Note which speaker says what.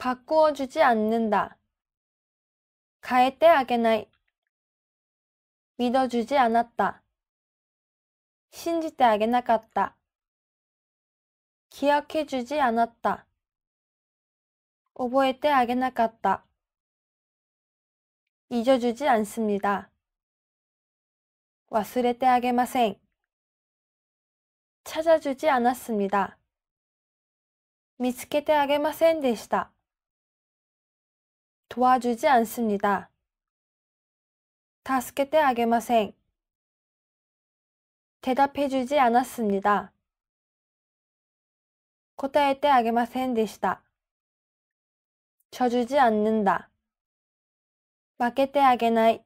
Speaker 1: 바꾸어주지않는다가에떼아게나이믿어주지않았다신지떼아게나갔다기억해주지않았다오보에떼아게나갔다잊어주지않습니다忘れて아게마생찾아주지않았습니다見つけてあげませんでした。도와주지않습니다助けてあげません。대답해주지않았습니다答えてあげませんでした져주지않는다負けてあげない。